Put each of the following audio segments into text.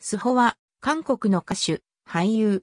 スホは、韓国の歌手、俳優、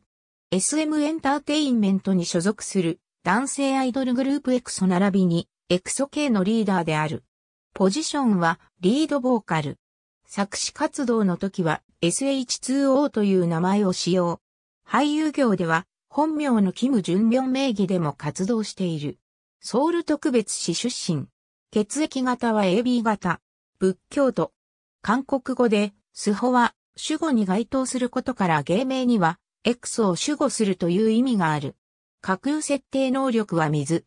SM エンターテインメントに所属する男性アイドルグループエクソ並びに、エクソ系のリーダーである。ポジションは、リードボーカル。作詞活動の時は、SH2O という名前を使用。俳優業では、本名のキム・ジュンミョン名義でも活動している。ソウル特別市出身。血液型は AB 型。仏教徒。韓国語で、スホは、主語に該当することから芸名には X を主語するという意味がある。架空設定能力は水。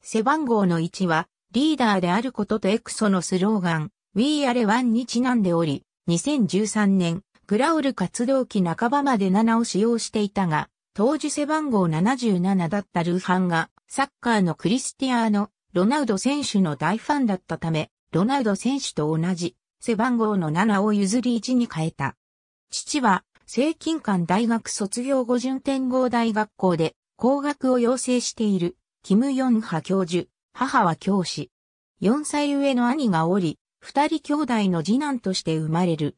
背番号の1はリーダーであることと X のスローガン We Are One にちなんでおり、2013年グラウル活動期半ばまで7を使用していたが、当時背番号77だったルーハンがサッカーのクリスティアーノ・ロナウド選手の大ファンだったため、ロナウド選手と同じ背番号の7を譲り1に変えた。父は、正近館大学卒業後順天号大学校で工学を養成している、キム・ヨンハ教授、母は教師。4歳上の兄がおり、二人兄弟の次男として生まれる。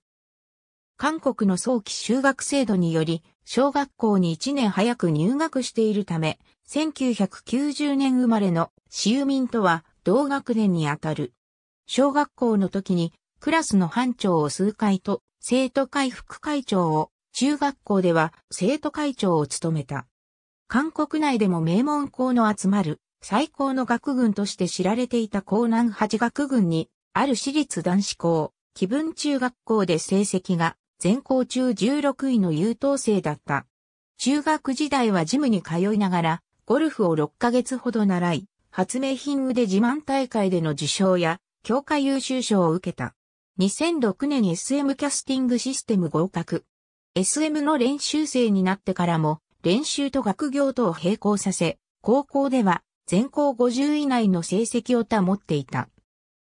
韓国の早期修学制度により、小学校に1年早く入学しているため、1990年生まれの私有民とは同学年にあたる。小学校の時にクラスの班長を数回と、生徒会副会長を、中学校では生徒会長を務めた。韓国内でも名門校の集まる最高の学軍として知られていた江南八学軍に、ある私立男子校、気分中学校で成績が全校中16位の優等生だった。中学時代はジムに通いながら、ゴルフを6ヶ月ほど習い、発明品腕自慢大会での受賞や、教科優秀賞を受けた。2006年 SM キャスティングシステム合格。SM の練習生になってからも、練習と学業とを並行させ、高校では全校50以内の成績を保っていた。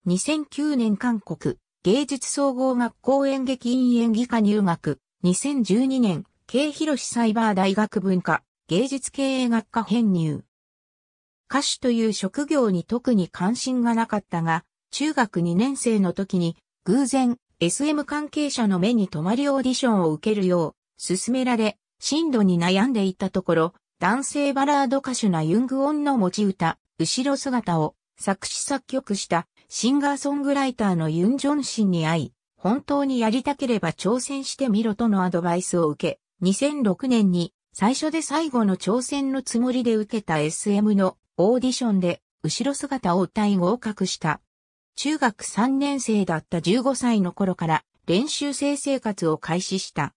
2009年韓国芸術総合学校演劇院演技科入学。2012年、K 広サイバー大学文化芸術経営学科編入。歌手という職業に特に関心がなかったが、中学2年生の時に偶然、SM 関係者の目に留まりオーディションを受けるよう、勧められ、深度に悩んでいたところ、男性バラード歌手なユングオンの持ち歌、後ろ姿を作詞作曲したシンガーソングライターのユン・ジョンシンに会い、本当にやりたければ挑戦してみろとのアドバイスを受け、2006年に最初で最後の挑戦のつもりで受けた SM のオーディションで後ろ姿を歌い合格した。中学3年生だった15歳の頃から練習生生活を開始した。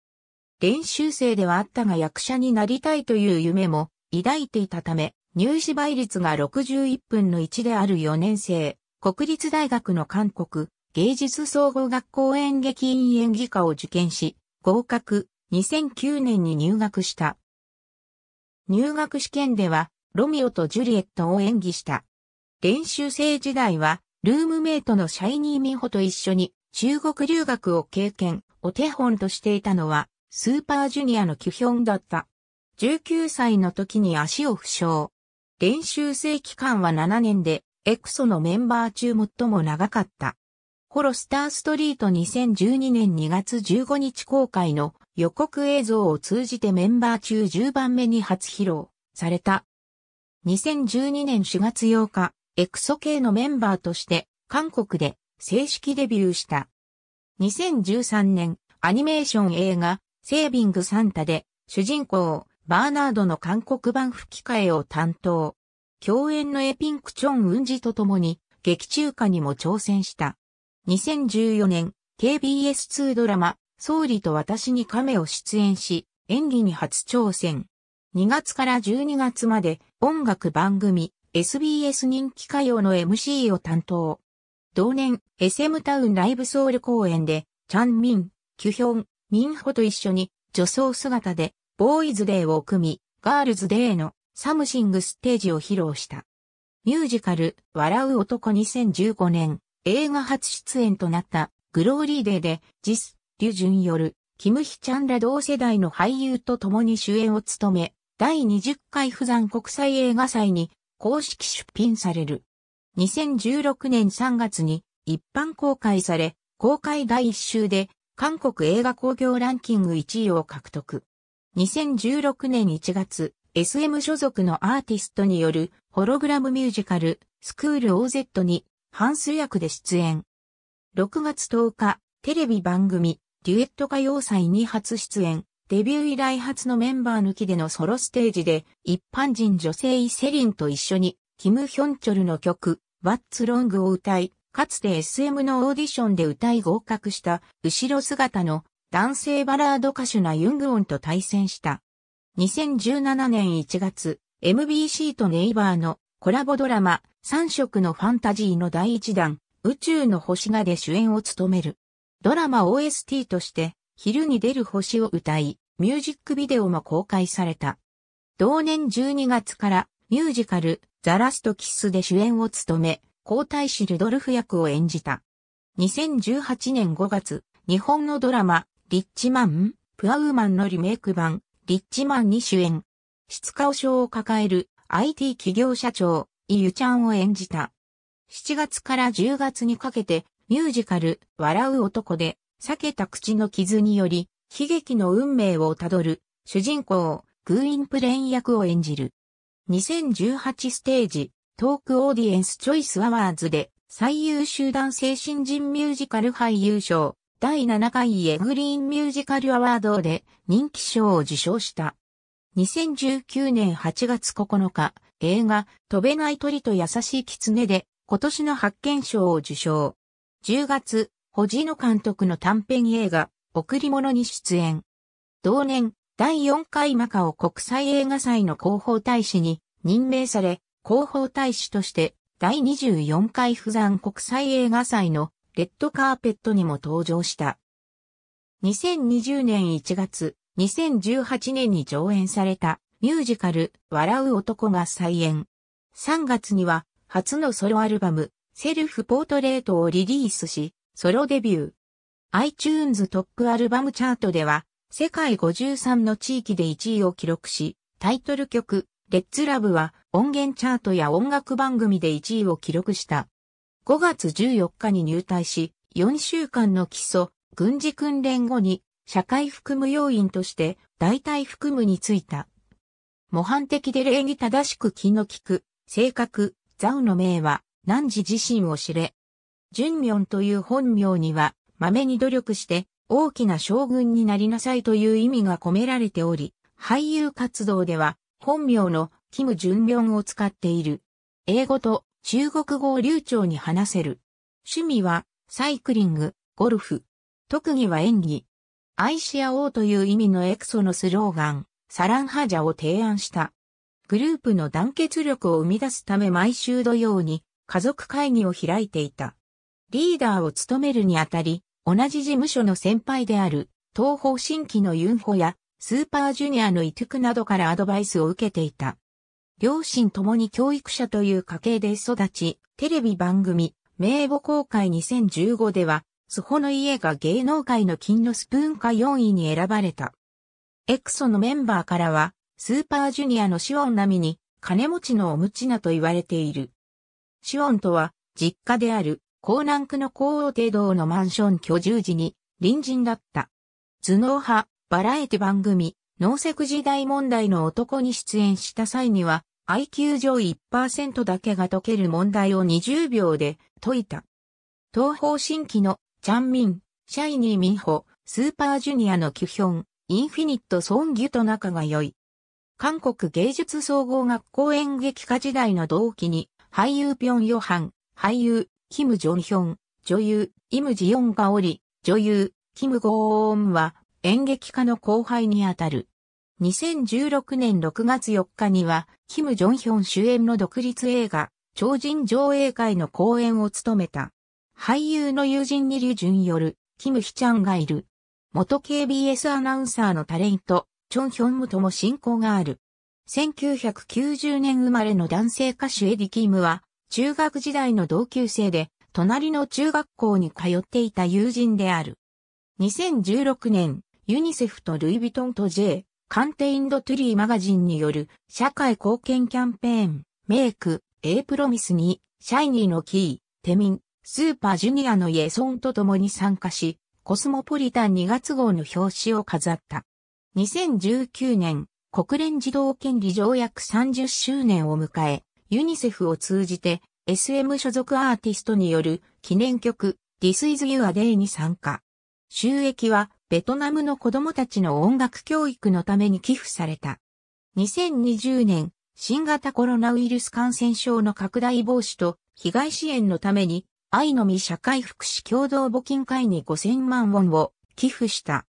練習生ではあったが役者になりたいという夢も抱いていたため、入試倍率が61分の1である4年生、国立大学の韓国芸術総合学校演劇院演技科を受験し、合格、2009年に入学した。入学試験では、ロミオとジュリエットを演技した。練習生時代は、ルームメイトのシャイニー・ミホと一緒に中国留学を経験、お手本としていたのは、スーパージュニアのキュヒョンだった。19歳の時に足を負傷。練習生期間は7年で、エクソのメンバー中最も長かった。ホロスターストリート2012年2月15日公開の予告映像を通じてメンバー中10番目に初披露された。2012年4月8日、エクソ系のメンバーとして韓国で正式デビューした。2013年、アニメーション映画、セービングサンタで、主人公、バーナードの韓国版吹き替えを担当。共演のエピンク・チョン・ウンジと共に、劇中歌にも挑戦した。2014年、KBS2 ドラマ、総理と私に亀を出演し、演技に初挑戦。2月から12月まで音楽番組、SBS 人気歌謡の MC を担当。同年、SM タウンライブソウル公演で、チャンミン、キュヒョン、ミンホと一緒に、女装姿で、ボーイズデーを組み、ガールズデーのサムシングステージを披露した。ミュージカル、笑う男2015年、映画初出演となった、グローリーデーで、ジス、リュジュンよる、キムヒチャンら同世代の俳優と共に主演を務め、第20回不山国際映画祭に公式出品される。2016年3月に一般公開され、公開第1週で韓国映画興行ランキング1位を獲得。2016年1月、SM 所属のアーティストによるホログラムミュージカル、スクール OZ にハンス役で出演。6月10日、テレビ番組、デュエット歌謡祭に初出演。デビュー以来初のメンバー抜きでのソロステージで、一般人女性イセリンと一緒に、キム・ヒョンチョルの曲、What's l o n g を歌い、かつて SM のオーディションで歌い合格した、後ろ姿の男性バラード歌手なユングオンと対戦した。2017年1月、MBC とネイバーのコラボドラマ、三色のファンタジーの第一弾、宇宙の星がで主演を務める。ドラマ OST として、昼に出る星を歌い、ミュージックビデオも公開された。同年12月からミュージカルザラストキスで主演を務め、皇太子ルドルフ役を演じた。2018年5月、日本のドラマ、リッチマン、プアウーマンのリメイク版、リッチマンに主演。質を症を抱える IT 企業社長、イユちゃんを演じた。7月から10月にかけて、ミュージカル、笑う男で、避けた口の傷により、悲劇の運命をたどる、主人公、グーインプレン役を演じる。2018ステージ、トークオーディエンスチョイスアワーズで、最優秀男性新人ミュージカル俳優賞第7回エグリーンミュージカルアワードで人気賞を受賞した。2019年8月9日、映画、飛べない鳥と優しい狐で、今年の発見賞を受賞。10月、ホジノ監督の短編映画、贈り物に出演。同年、第4回マカオ国際映画祭の広報大使に任命され、広報大使として第24回釜山国際映画祭のレッドカーペットにも登場した。2020年1月、2018年に上演されたミュージカル、笑う男が再演。3月には初のソロアルバム、セルフポートレートをリリースし、ソロデビュー。iTunes トップアルバムチャートでは、世界53の地域で1位を記録し、タイトル曲、レッツラブは音源チャートや音楽番組で1位を記録した。5月14日に入隊し、4週間の基礎、軍事訓練後に、社会服務要員として代替服務に就いた。模範的で礼儀正しく気の利く、性格、ザウの名は、何時自身を知れ。純明という本名には、豆に努力して大きな将軍になりなさいという意味が込められており、俳優活動では本名のキム・ジュンビョンを使っている。英語と中国語を流暢に話せる。趣味はサイクリング、ゴルフ。特技は演技。愛し合おうという意味のエクソのスローガン、サランハジャを提案した。グループの団結力を生み出すため毎週土曜に家族会議を開いていた。リーダーを務めるにあたり、同じ事務所の先輩である、東方新規のユンホや、スーパージュニアのイトゥクなどからアドバイスを受けていた。両親ともに教育者という家系で育ち、テレビ番組、名簿公開2015では、スホの家が芸能界の金のスプーンか4位に選ばれた。エクソのメンバーからは、スーパージュニアのシオン並みに、金持ちのおむちなと言われている。シオンとは、実家である、江南区の高王帝堂のマンション居住時に隣人だった。頭脳派、バラエティ番組、農石時代問題の男に出演した際には、IQ 上1%だけが解ける問題を20秒で解いた。東方新規のチャンミン、シャイニーミンホ、スーパージュニアのキュヒョン、インフィニットソンギュと仲が良い。韓国芸術総合学校演劇科時代の同期に、俳優ピョンヨハン、俳優、キム・ジョンヒョン、女優、イム・ジヨンがおり、女優、キム・ゴーンは演劇家の後輩にあたる。2016年6月4日には、キム・ジョンヒョン主演の独立映画、超人上映会の公演を務めた。俳優の友人にリュジュンよる、キム・ヒちゃんがいる。元 KBS アナウンサーのタレント、チョンヒョンムとも親交がある。1990年生まれの男性歌手エディ・キムは、中学時代の同級生で、隣の中学校に通っていた友人である。2016年、ユニセフとルイ・ヴィトンと J、カンテインド・トゥリーマガジンによる社会貢献キャンペーン、メイク、エイプロミスに、シャイニーのキー、テミン、スーパージュニアのイエソンと共に参加し、コスモポリタン2月号の表紙を飾った。2019年、国連児童権利条約30周年を迎え、ユニセフを通じて SM 所属アーティストによる記念曲 This is You r Day に参加。収益はベトナムの子供たちの音楽教育のために寄付された。2020年、新型コロナウイルス感染症の拡大防止と被害支援のために、愛のみ社会福祉共同募金会に5000万ウォンを寄付した。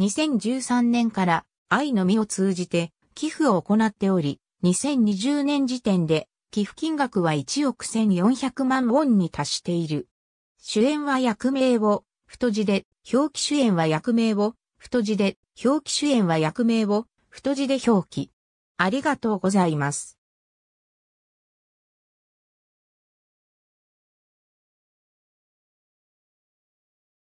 2013年から愛のみを通じて寄付を行っており、2020年時点で寄付金額は1億1400万ウォンに達している。主演は役名を、太字で、表記主演は役名を、太字で、表記主演は役名を、太字で表記。ありがとうございます。